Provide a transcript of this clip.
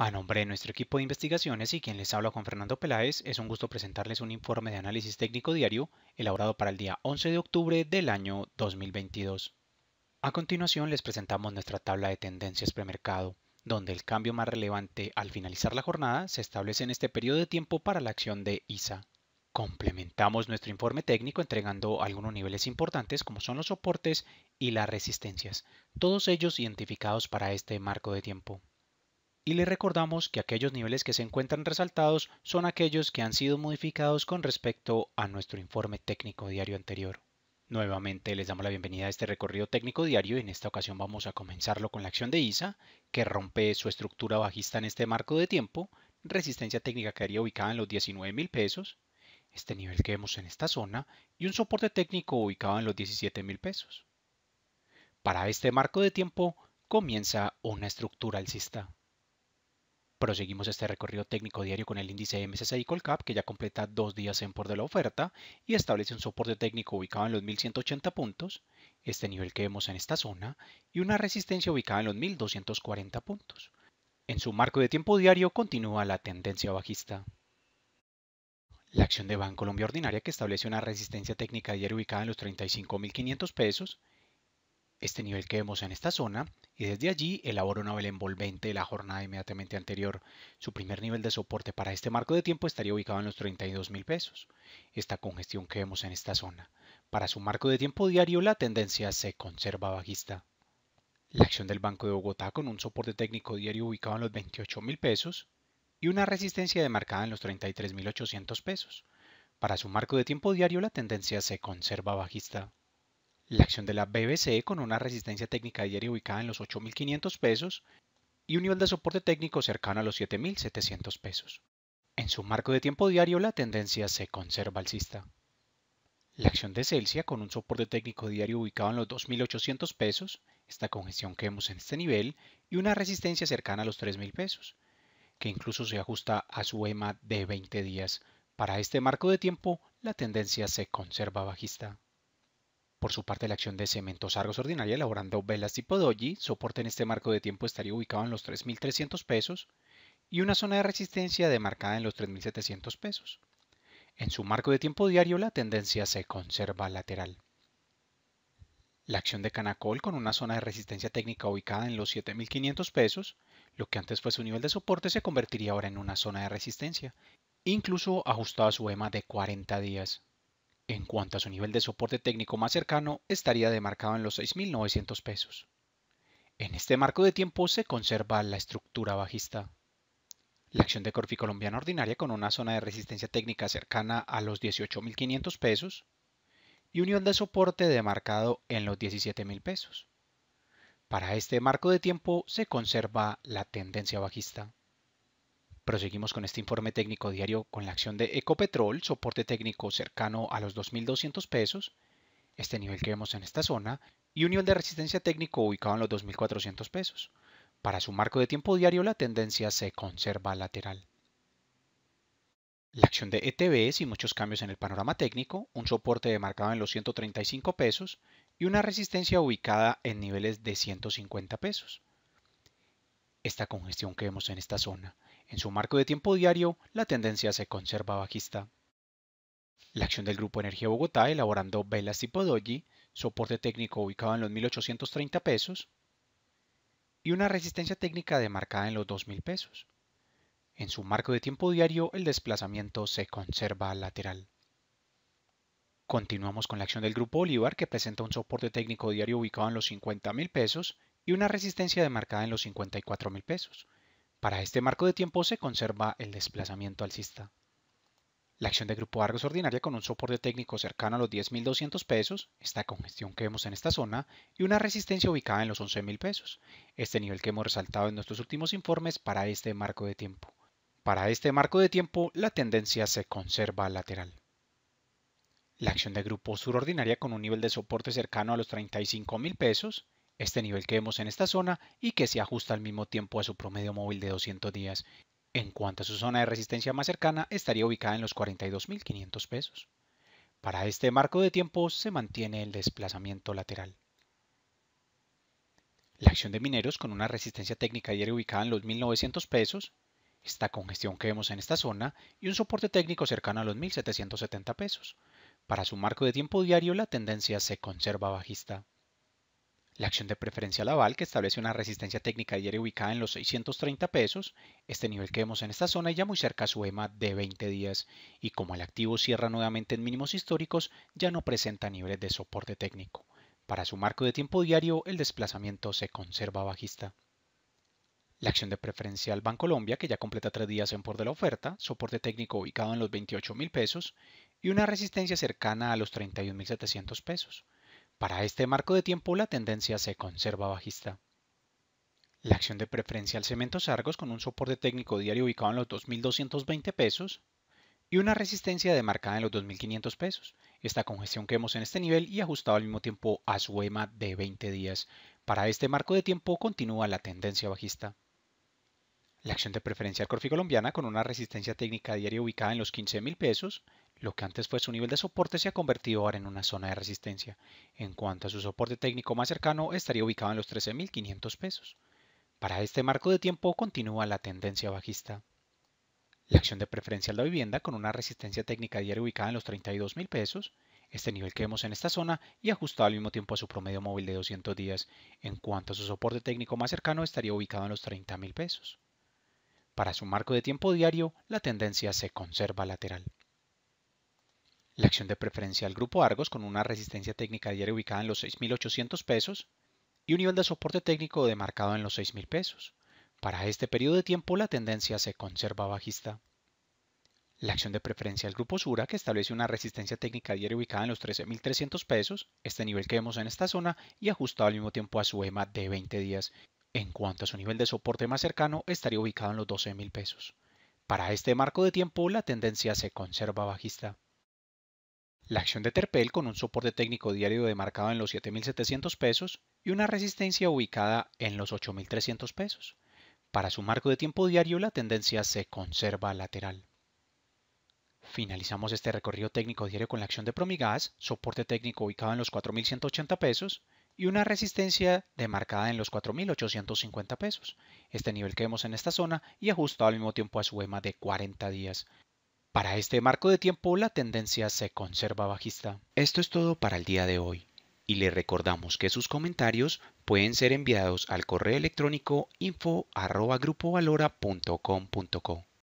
A nombre de nuestro equipo de investigaciones y quien les habla con Fernando Peláez, es un gusto presentarles un informe de análisis técnico diario elaborado para el día 11 de octubre del año 2022. A continuación les presentamos nuestra tabla de tendencias premercado, donde el cambio más relevante al finalizar la jornada se establece en este periodo de tiempo para la acción de ISA. Complementamos nuestro informe técnico entregando algunos niveles importantes como son los soportes y las resistencias, todos ellos identificados para este marco de tiempo y le recordamos que aquellos niveles que se encuentran resaltados son aquellos que han sido modificados con respecto a nuestro informe técnico diario anterior. Nuevamente les damos la bienvenida a este recorrido técnico diario y en esta ocasión vamos a comenzarlo con la acción de ISA, que rompe su estructura bajista en este marco de tiempo, resistencia técnica que haría ubicada en los 19 mil pesos, este nivel que vemos en esta zona, y un soporte técnico ubicado en los 17 mil pesos. Para este marco de tiempo comienza una estructura alcista. Proseguimos este recorrido técnico diario con el índice MSCI Colcap que ya completa dos días en por de la oferta y establece un soporte técnico ubicado en los 1180 puntos, este nivel que vemos en esta zona, y una resistencia ubicada en los 1240 puntos. En su marco de tiempo diario continúa la tendencia bajista. La acción de Banco Colombia Ordinaria que establece una resistencia técnica diaria ubicada en los 35.500 pesos este nivel que vemos en esta zona y desde allí elaboro una vela envolvente de la jornada inmediatamente anterior. Su primer nivel de soporte para este marco de tiempo estaría ubicado en los 32 mil pesos, esta congestión que vemos en esta zona. Para su marco de tiempo diario la tendencia se conserva bajista. La acción del Banco de Bogotá con un soporte técnico diario ubicado en los 28 mil pesos y una resistencia demarcada en los 33 mil pesos. Para su marco de tiempo diario la tendencia se conserva bajista la acción de la BBC con una resistencia técnica diaria ubicada en los 8.500 pesos y un nivel de soporte técnico cercano a los 7.700 pesos. En su marco de tiempo diario la tendencia se conserva alcista. La acción de Celsius con un soporte técnico diario ubicado en los 2.800 pesos, esta congestión que vemos en este nivel, y una resistencia cercana a los 3.000 pesos, que incluso se ajusta a su EMA de 20 días. Para este marco de tiempo, la tendencia se conserva bajista. Por su parte, la acción de Cementos Argos Ordinaria elaborando velas tipo doji, soporte en este marco de tiempo estaría ubicado en los 3.300 pesos y una zona de resistencia demarcada en los 3.700 pesos. En su marco de tiempo diario la tendencia se conserva lateral. La acción de Canacol con una zona de resistencia técnica ubicada en los 7.500 pesos, lo que antes fue su nivel de soporte se convertiría ahora en una zona de resistencia, incluso ajustada a su EMA de 40 días. En cuanto a su nivel de soporte técnico más cercano, estaría demarcado en los 6.900 pesos. En este marco de tiempo se conserva la estructura bajista. La acción de Corfi colombiana ordinaria con una zona de resistencia técnica cercana a los 18.500 pesos y un nivel de soporte demarcado en los 17.000 pesos. Para este marco de tiempo se conserva la tendencia bajista. Proseguimos con este informe técnico diario con la acción de Ecopetrol, soporte técnico cercano a los 2.200 pesos, este nivel que vemos en esta zona, y un nivel de resistencia técnico ubicado en los 2.400 pesos. Para su marco de tiempo diario la tendencia se conserva lateral. La acción de ETB sin muchos cambios en el panorama técnico, un soporte demarcado en los 135 pesos y una resistencia ubicada en niveles de 150 pesos. Esta congestión que vemos en esta zona en su marco de tiempo diario, la tendencia se conserva bajista. La acción del Grupo Energía Bogotá elaborando velas tipo doji, soporte técnico ubicado en los 1830 pesos y una resistencia técnica demarcada en los 2000 pesos. En su marco de tiempo diario, el desplazamiento se conserva lateral. Continuamos con la acción del Grupo Bolívar que presenta un soporte técnico diario ubicado en los $50,000 pesos y una resistencia demarcada en los $54,000. pesos. Para este marco de tiempo se conserva el desplazamiento alcista. La acción de grupo Argos ordinaria con un soporte técnico cercano a los 10.200 pesos, esta congestión que vemos en esta zona, y una resistencia ubicada en los 11.000 pesos, este nivel que hemos resaltado en nuestros últimos informes para este marco de tiempo. Para este marco de tiempo, la tendencia se conserva lateral. La acción de grupo Sur Ordinaria con un nivel de soporte cercano a los 35.000 pesos, este nivel que vemos en esta zona y que se ajusta al mismo tiempo a su promedio móvil de 200 días. En cuanto a su zona de resistencia más cercana, estaría ubicada en los 42.500 pesos. Para este marco de tiempo se mantiene el desplazamiento lateral. La acción de mineros con una resistencia técnica diaria ubicada en los 1.900 pesos, esta congestión que vemos en esta zona y un soporte técnico cercano a los 1.770 pesos. Para su marco de tiempo diario la tendencia se conserva bajista. La acción de preferencia Laval, que establece una resistencia técnica diaria ubicada en los 630 pesos, este nivel que vemos en esta zona ya muy cerca a su EMA de 20 días, y como el activo cierra nuevamente en mínimos históricos, ya no presenta niveles de soporte técnico. Para su marco de tiempo diario, el desplazamiento se conserva bajista. La acción de preferencial Bancolombia, que ya completa tres días en por de la oferta, soporte técnico ubicado en los 28 mil pesos y una resistencia cercana a los 31,700 pesos. Para este marco de tiempo la tendencia se conserva bajista. La acción de preferencia al cemento Sargos con un soporte técnico diario ubicado en los 2.220 pesos y una resistencia demarcada en los 2.500 pesos. Esta congestión que vemos en este nivel y ajustado al mismo tiempo a su EMA de 20 días. Para este marco de tiempo continúa la tendencia bajista. La acción de preferencia al Corfi colombiana con una resistencia técnica diaria ubicada en los 15.000 pesos lo que antes fue su nivel de soporte se ha convertido ahora en una zona de resistencia. En cuanto a su soporte técnico más cercano, estaría ubicado en los 13.500 pesos. Para este marco de tiempo continúa la tendencia bajista. La acción de preferencia de la vivienda con una resistencia técnica diaria ubicada en los 32.000 pesos, este nivel que vemos en esta zona y ajustado al mismo tiempo a su promedio móvil de 200 días. En cuanto a su soporte técnico más cercano, estaría ubicado en los 30.000 pesos. Para su marco de tiempo diario, la tendencia se conserva lateral la acción de preferencia al grupo Argos con una resistencia técnica diaria ubicada en los 6.800 pesos y un nivel de soporte técnico demarcado en los 6.000 pesos. Para este periodo de tiempo la tendencia se conserva bajista. La acción de preferencia al grupo Sura, que establece una resistencia técnica diaria ubicada en los 13.300 pesos, este nivel que vemos en esta zona, y ajustado al mismo tiempo a su EMA de 20 días. En cuanto a su nivel de soporte más cercano, estaría ubicado en los 12.000 pesos. Para este marco de tiempo, la tendencia se conserva bajista. La acción de Terpel con un soporte técnico diario demarcado en los 7.700 pesos y una resistencia ubicada en los 8.300 pesos. Para su marco de tiempo diario la tendencia se conserva lateral. Finalizamos este recorrido técnico diario con la acción de Promigas, soporte técnico ubicado en los 4.180 pesos y una resistencia demarcada en los 4.850 pesos, este nivel que vemos en esta zona y ajustado al mismo tiempo a su EMA de 40 días, para este marco de tiempo la tendencia se conserva bajista. Esto es todo para el día de hoy y le recordamos que sus comentarios pueden ser enviados al correo electrónico info@grupovalora.com.co.